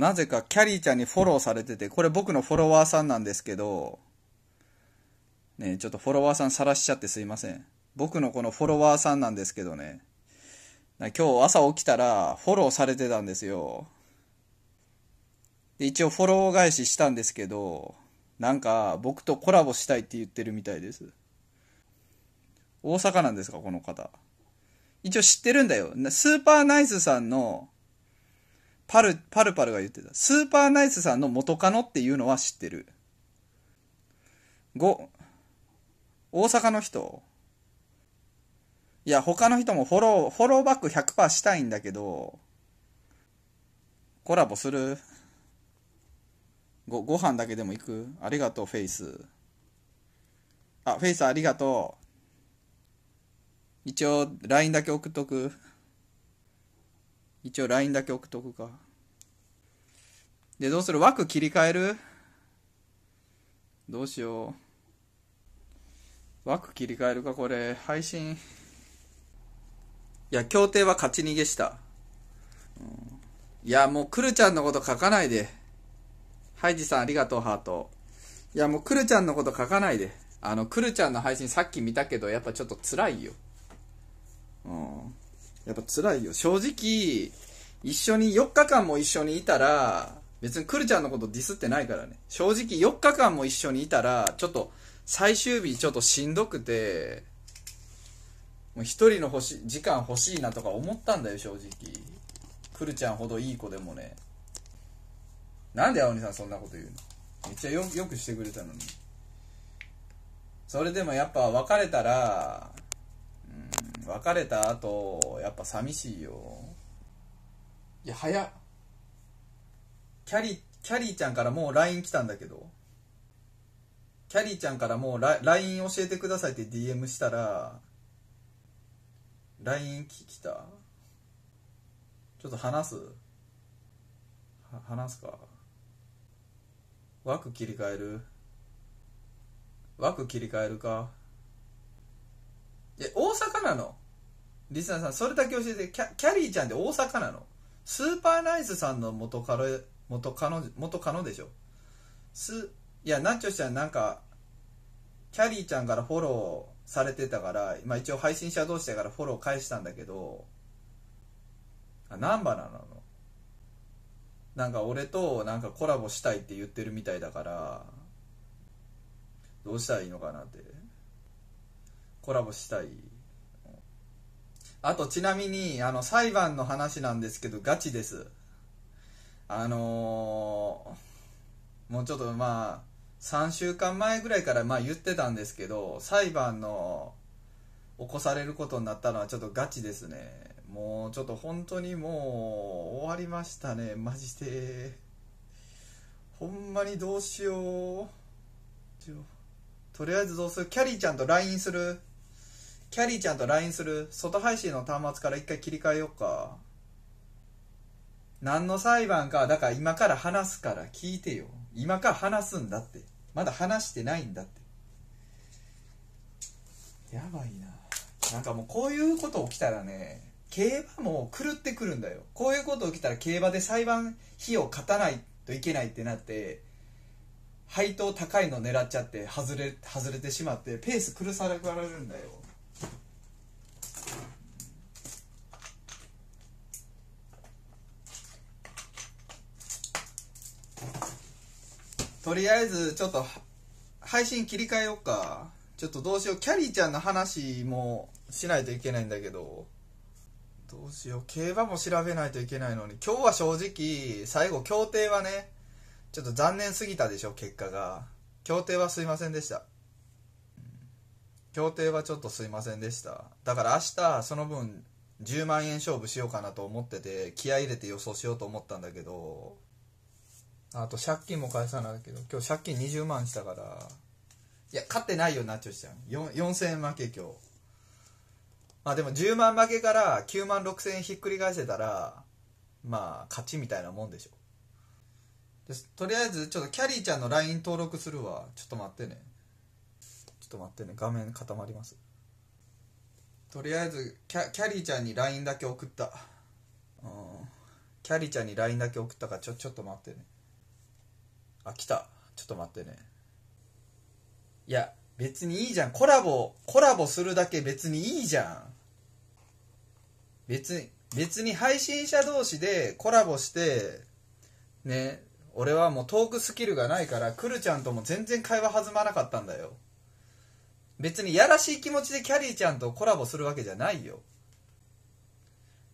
なぜかキャリーちゃんにフォローされてて、これ僕のフォロワーさんなんですけど、ね、ちょっとフォロワーさんさらしちゃってすいません。僕のこのフォロワーさんなんですけどね、今日朝起きたらフォローされてたんですよ。で、一応フォロー返ししたんですけど、なんか僕とコラボしたいって言ってるみたいです。大阪なんですか、この方。一応知ってるんだよ。スーパーナイスさんのパル、パルパルが言ってた。スーパーナイスさんの元カノっていうのは知ってる。5、大阪の人。いや、他の人もフォロー、フォローバック100%したいんだけど、コラボするご、ご飯だけでも行くありがとう、フェイス。あ、フェイスありがとう。一応、LINE だけ送っとく。一応 LINE だけ送っとくか。で、どうする枠切り替えるどうしよう。枠切り替えるか、これ。配信。いや、協定は勝ち逃げした。うん、いや、もう、くるちゃんのこと書かないで。ハイジさん、ありがとう、ハート。いや、もう、くるちゃんのこと書かないで。あの、くるちゃんの配信さっき見たけど、やっぱちょっと辛いよ。うん。やっぱ辛いよ。正直、一緒に、4日間も一緒にいたら、別にくるちゃんのことディスってないからね。正直4日間も一緒にいたら、ちょっと、最終日ちょっとしんどくて、もう1人の欲し時間欲しいなとか思ったんだよ、正直。くるちゃんほどいい子でもね。なんで青鬼さんそんなこと言うのめっちゃよよくしてくれたのに。それでもやっぱ別れたら、別れた後やっぱ寂しいよいや早っキャリキャリーちゃんからもう LINE 来たんだけどキャリーちゃんからもう LINE 教えてくださいって DM したら LINE 来たちょっと話す話すか枠切り替える枠切り替えるかえ大阪なのリスナーさんそれだけ教えてキャキャリーちゃんって大阪なのスーパーナイスさんの元カレ元カノ元カノでしょすいやナッチョちゃんなんかキャリーちゃんからフォローされてたから、まあ、一応配信者同士だからフォロー返したんだけどあ難波なのなんか俺となんかコラボしたいって言ってるみたいだからどうしたらいいのかなってコラボしたい。あと、ちなみに、あの、裁判の話なんですけど、ガチです。あのー、もうちょっと、まあ、3週間前ぐらいから、まあ、言ってたんですけど、裁判の、起こされることになったのはちょっとガチですね。もうちょっと本当にもう終わりましたね、マジで。ほんまにどうしよう。とりあえずどうするキャリーちゃんと LINE するキャリーちゃんと LINE する外配信の端末から一回切り替えようか何の裁判かだから今から話すから聞いてよ今から話すんだってまだ話してないんだってやばいななんかもうこういうこと起きたらね競馬も狂ってくるんだよこういうこと起きたら競馬で裁判費を勝たないといけないってなって配当高いの狙っちゃって外れ外れてしまってペース狂されられるんだよとりあえずちょっと配信切り替えようかちょっとどうしようキャリーちゃんの話もしないといけないんだけどどうしよう競馬も調べないといけないのに今日は正直最後協定はねちょっと残念すぎたでしょ結果が協定はすいませんでした協定はちょっとすいませんでしただから明日その分10万円勝負しようかなと思ってて気合入れて予想しようと思ったんだけどあと借金も返さないけど今日借金20万したからいや勝ってないよなっちょちゃん4000円負け今日まあでも10万負けから9万6000円ひっくり返せたらまあ勝ちみたいなもんでしょでとりあえずちょっとキャリーちゃんの LINE 登録するわちょっと待ってねちょっと待ってね画面固まりますとりあえずキャキャリーちゃんに LINE だけ送ったうんキャリーちゃんに LINE だけ送ったからちょちょっと待ってねあ、来た。ちょっと待ってね。いや、別にいいじゃん。コラボ、コラボするだけ別にいいじゃん。別に、別に配信者同士でコラボして、ね、俺はもうトークスキルがないから、くるちゃんとも全然会話弾まなかったんだよ。別にやらしい気持ちでキャリーちゃんとコラボするわけじゃないよ。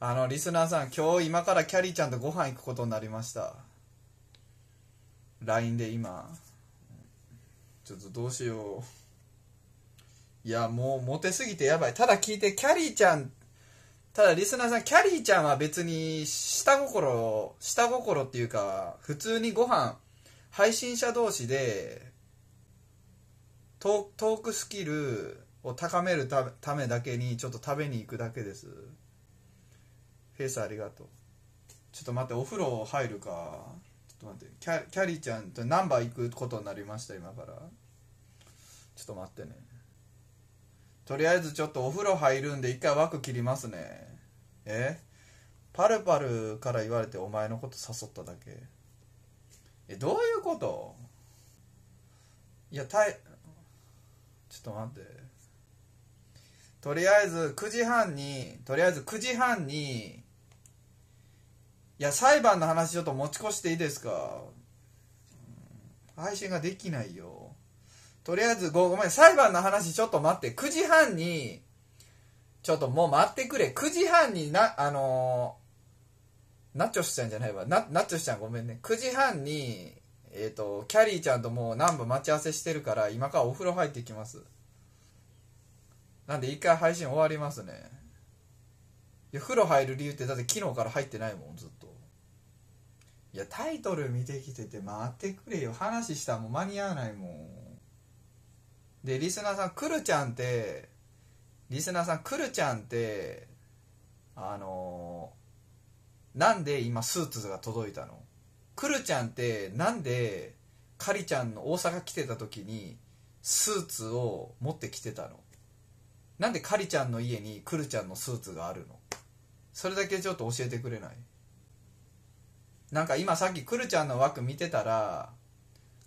あの、リスナーさん、今日今からキャリーちゃんとご飯行くことになりました。LINE で今ちょっとどうしよういやもうモテすぎてやばいただ聞いてキャリーちゃんただリスナーさんキャリーちゃんは別に下心下心っていうか普通にご飯配信者同士でトークスキルを高めるためだけにちょっと食べに行くだけですフェイスありがとうちょっと待ってお風呂入るか待ってキャキャリちゃんとナンバー行くことになりました今からちょっと待ってねとりあえずちょっとお風呂入るんで一回枠切りますねえパルパルから言われてお前のこと誘っただけえどういうこといやたいちょっと待ってとりあえず9時半にとりあえず9時半にいや裁判の話ちょっと持ち越していいですか配信ができないよとりあえずごごめん裁判の話ちょっと待って9時半にちょっともう待ってくれ9時半になあのー、ナッチョスちゃんじゃないわなナッチョスちゃんごめんね9時半にえっ、ー、とキャリーちゃんともう南部待ち合わせしてるから今からお風呂入ってきますなんで一回配信終わりますねや風呂入る理由ってだって昨日から入ってないもんずっといやタイトル見てきてて待ってくれよ話したらもう間に合わないもんでリスナーさんくるちゃんってリスナーさんくるちゃんってあのー、なんで今スーツが届いたのくるちゃんってなんでかりちゃんの大阪来てた時にスーツを持ってきてたのなんでかりちゃんの家にくるちゃんのスーツがあるのそれだけちょっと教えてくれないなんか今さっきくるちゃんの枠見てたら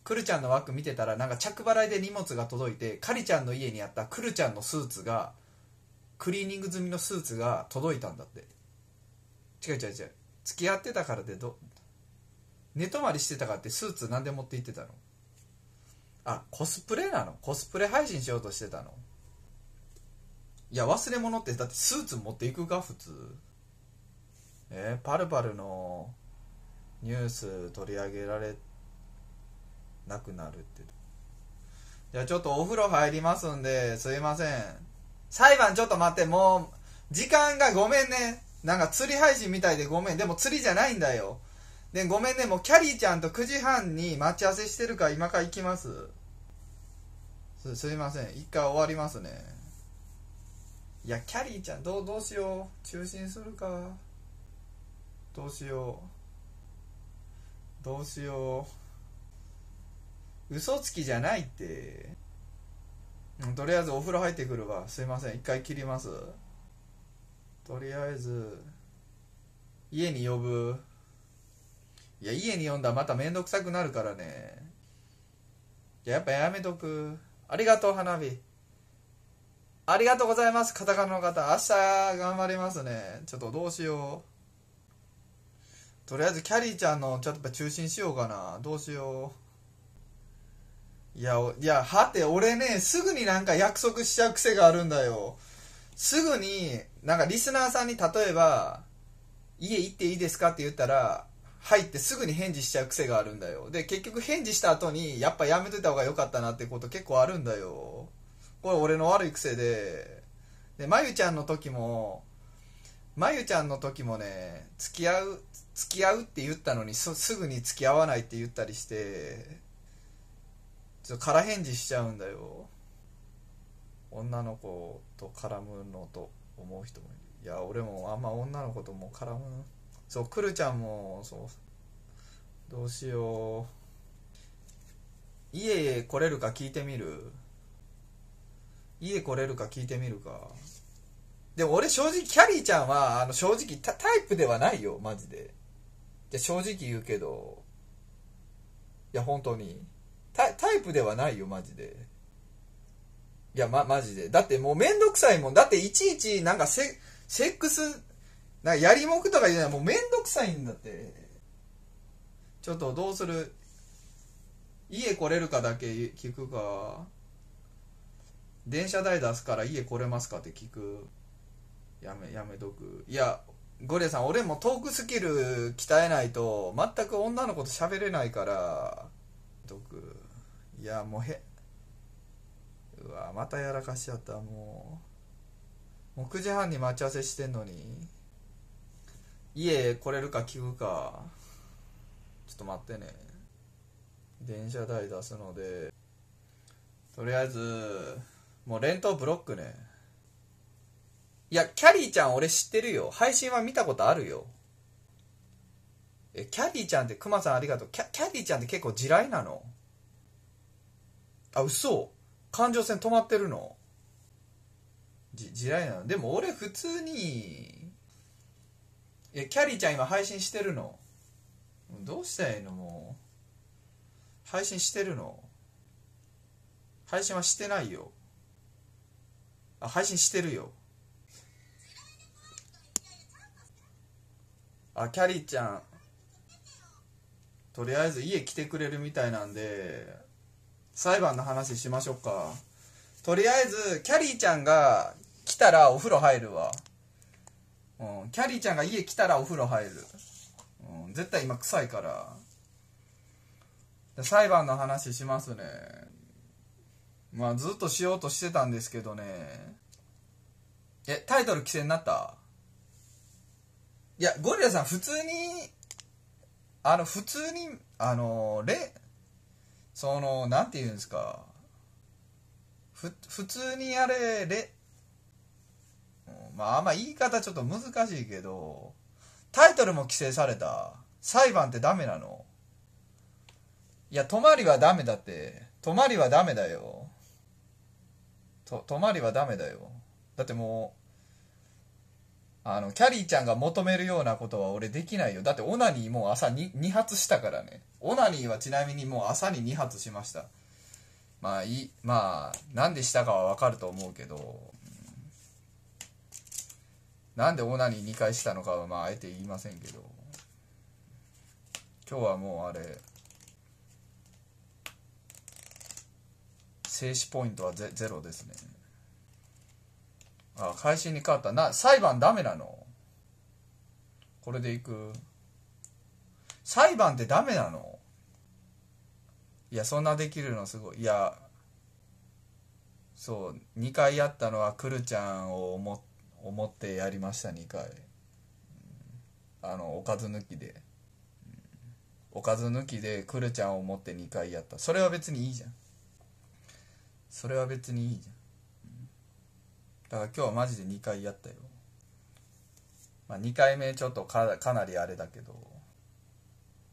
くるちゃんの枠見てたらなんか着払いで荷物が届いてかりちゃんの家にあったくるちゃんのスーツがクリーニング済みのスーツが届いたんだって違う違う違う付き合ってたからでど寝泊まりしてたからってスーツ何で持って行ってたのあコスプレなのコスプレ配信しようとしてたのいや忘れ物ってだってスーツ持っていくか普通えー、パルパルのニュース取り上げられなくなるってじゃあちょっとお風呂入りますんですいません裁判ちょっと待ってもう時間がごめんねなんか釣り配信みたいでごめんでも釣りじゃないんだよでごめんねもうキャリーちゃんと9時半に待ち合わせしてるから今から行きますすすいません一回終わりますねいやキャリーちゃんどうどうしよう中心するかどうしようどうしよう嘘つきじゃないってとりあえずお風呂入ってくるわすいません一回切りますとりあえず家に呼ぶいや家に呼んだらまた面倒くさくなるからねいややっぱやめとくありがとう花火ありがとうございますカタカナの方明日頑張りますねちょっとどうしようとりあえずキャリーちゃんのちょっと中心しようかなどうしよういやいやはて俺ねすぐになんか約束しちゃう癖があるんだよすぐになんかリスナーさんに例えば「家行っていいですか?」って言ったら「入ってすぐに返事しちゃう癖があるんだよで結局返事した後にやっぱやめといた方が良かったなってこと結構あるんだよこれ俺の悪い癖ででまゆちゃんの時もまゆちゃんの時もね付き合う付き合うって言ったのにすぐに付き合わないって言ったりしてちょっと空返事しちゃうんだよ女の子と絡むのと思う人もいるいや俺もあんま女の子とも絡むそうくるちゃんもそうどうしよう家へ来れるか聞いてみる家来れるか聞いてみるかでも俺正直キャリーちゃんはあの正直タイプではないよマジでじゃ正直言うけどいや本当にタイプではないよマジでいやまマジでだってもうめんどくさいもんだっていちいちなんかセックスなんかやりもくとか言うのはもうめんどくさいんだってちょっとどうする家来れるかだけ聞くか電車代出すから家来れますかって聞くやめやめとくいやゴリアさん俺もトークスキル鍛えないと全く女の子と喋れないから毒いやもうへうわまたやらかしちゃったもうもう9時半に待ち合わせしてんのに家来れるか聞くかちょっと待ってね電車代出すのでとりあえずもう連投ブロックねいや、キャリーちゃん俺知ってるよ。配信は見たことあるよ。え、キャリーちゃんって、クマさんありがとう。キャキャリーちゃんって結構地雷なのあ、嘘感情線止まってるのじ、地雷なのでも俺普通に、え、キャリーちゃん今配信してるのどうしたらいいのもう。配信してるの配信はしてないよ。あ、配信してるよ。あキャリーちゃんとりあえず家来てくれるみたいなんで裁判の話しましょうかとりあえずキャリーちゃんが来たらお風呂入るわ、うん、キャリーちゃんが家来たらお風呂入る、うん、絶対今臭いから裁判の話しますねまあずっとしようとしてたんですけどねえタイトル規制になったいやゴリラさん普通にあの普通にあのれそのなんて言うんですかふ普通にあれれまああんま言い方ちょっと難しいけどタイトルも規制された裁判ってダメなのいや泊まりはダメだって泊まりはダメだよと泊まりはダメだよだってもうあのキャリーちゃんが求めるようなことは俺できないよだってオナニーもう朝 2, 2発したからねオナニーはちなみにもう朝に2発しましたまあいいまあなんでしたかは分かると思うけどなんでオナニー2回したのかはまああえて言いませんけど今日はもうあれ静止ポイントはゼゼロですねあ会心に変わったな裁判ダメなのこれでいく裁判ってダメなのいやそんなできるのすごいいやそう2回やったのはくるちゃんを思思ってやりました2回あのおかず抜きでおかず抜きでくるちゃんを持って2回やったそれは別にいいじゃんそれは別にいいじゃんだから今日はマジで2回やったよ。まあ、2回目ちょっとかかなりあれだけど、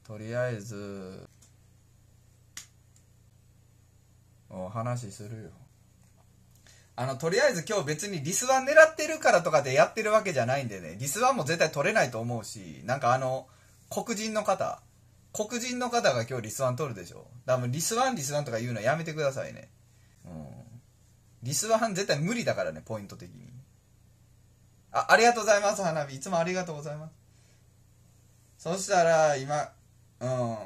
とりあえず、お話するよ。あの、とりあえず今日別にリスワン狙ってるからとかでやってるわけじゃないんでね、リスワンも絶対取れないと思うし、なんかあの、黒人の方、黒人の方が今日リスワン取るでしょ。だからリスワンリスワンとか言うのやめてくださいね。うん。リスワン絶対無理だからね、ポイント的に。あ、ありがとうございます、花火。いつもありがとうございます。そしたら、今、うん。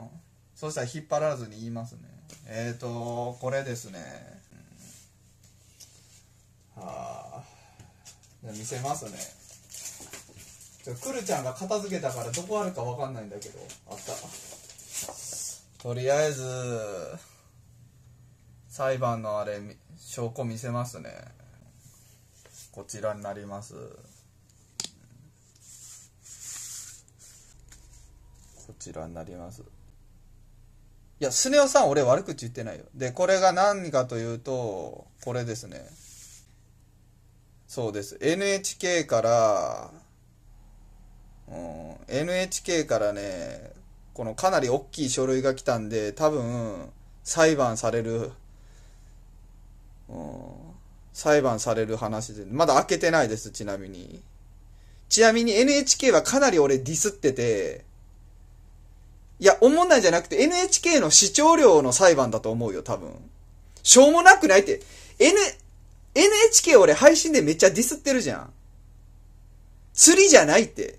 そしたら引っ張らずに言いますね。えっ、ー、と、これですね。うん、はあ。見せますね。ちょ、くるちゃんが片付けたからどこあるかわかんないんだけど、あった。とりあえず、裁判のあれ証拠見せますねこちらになりますこちらになりますいやスネ夫さん俺悪口言ってないよでこれが何かというとこれですねそうです NHK からうん NHK からねこのかなり大きい書類が来たんで多分裁判される裁判される話で、まだ開けてないです、ちなみに。ちなみに NHK はかなり俺ディスってて、いや、思んないじゃなくて NHK の視聴料の裁判だと思うよ、多分。しょうもなくないって。N、NHK 俺配信でめっちゃディスってるじゃん。釣りじゃないって。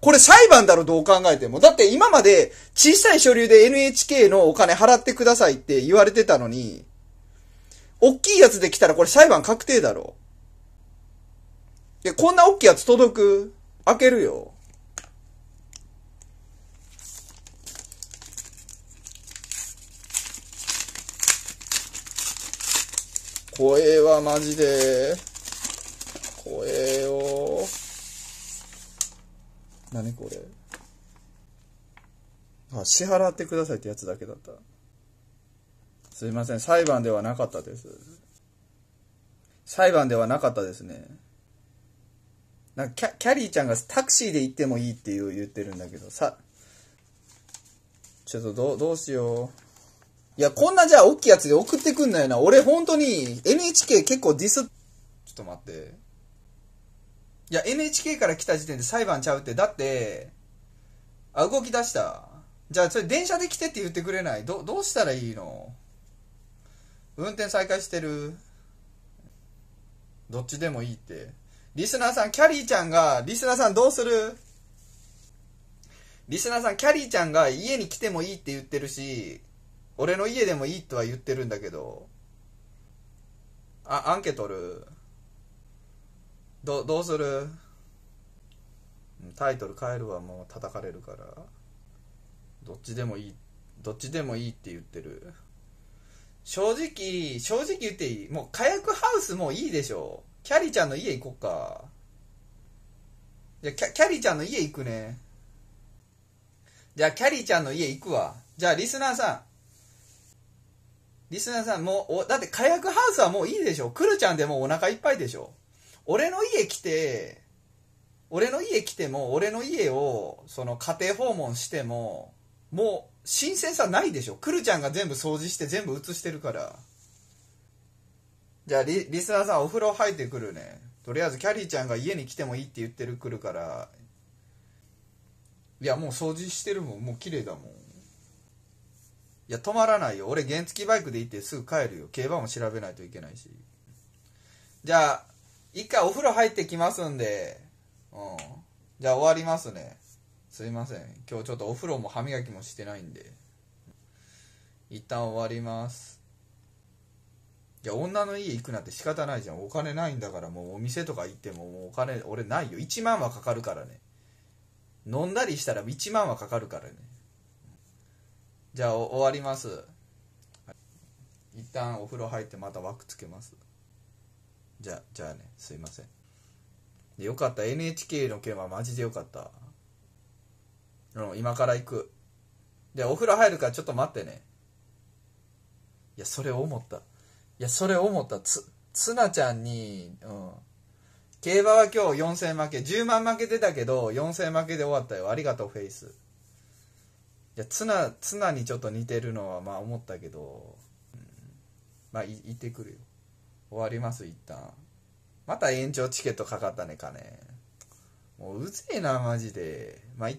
これ裁判だろ、どう考えても。だって今まで小さい書流で NHK のお金払ってくださいって言われてたのに、大きいやつで来たらこれ裁判確定だろ。いや、こんな大きいやつ届く開けるよ。声はマジで、声を、何これ。あ、支払ってくださいってやつだけだった。すいません。裁判ではなかったです。裁判ではなかったですね。なんかキャキャリーちゃんがタクシーで行ってもいいっていう言ってるんだけど、さ、ちょっとどどうしよう。いや、こんなじゃあ大きいやつで送ってくんないな。俺本当に NHK 結構ディス、ちょっと待って。いや、NHK から来た時点で裁判ちゃうって。だって、あ、動き出した。じゃあ、それ電車で来てって言ってくれないど、どうしたらいいの運転再開してる。どっちでもいいって。リスナーさん、キャリーちゃんが、リスナーさんどうするリスナーさん、キャリーちゃんが家に来てもいいって言ってるし、俺の家でもいいとは言ってるんだけど、あ、アンケトる。ど、どうするタイトル変えるはもう叩かれるから。どっちでもいい、どっちでもいいって言ってる。正直、正直言っていいもう火薬ハウスもいいでしょ。キャリーちゃんの家行こっか。じゃキャ、キャリちゃんの家行くね。じゃあ、キャリーちゃんの家行くわ。じゃあ、リスナーさん。リスナーさん、もう、お、だって火薬ハウスはもういいでしょ。クルちゃんでもうお腹いっぱいでしょ。俺の家来て、俺の家来ても、俺の家を、その家庭訪問しても、もう新鮮さないでしょくるちゃんが全部掃除して全部映してるからじゃあリリスナーさんお風呂入ってくるねとりあえずキャリーちゃんが家に来てもいいって言ってるくるからいやもう掃除してるもんもう綺麗だもんいや止まらないよ俺原付バイクで行ってすぐ帰るよ競馬も調べないといけないしじゃあ一回お風呂入ってきますんでうんじゃあ終わりますねすいません今日ちょっとお風呂も歯磨きもしてないんで一旦終わりますいや女の家行くなんて仕方ないじゃんお金ないんだからもうお店とか行ってももうお金俺ないよ1万はかかるからね飲んだりしたら1万はかかるからねじゃあ終わります一旦お風呂入ってまた枠つけますじゃじゃあねすいませんでよかった NHK の件はマジでよかったうん、今から行く。で、お風呂入るからちょっと待ってね。いや、それ思った。いや、それ思った。つ、つなちゃんに、うん。競馬は今日4000負け。10万負けてたけど、4000負けで終わったよ。ありがとう、フェイス。いや、ツナ、ツナにちょっと似てるのは、まあ思ったけど、うん、まあ、い、行ってくるよ。終わります、一旦。また延長チケットかかったね、金。もううぜえな、マジで。まあ、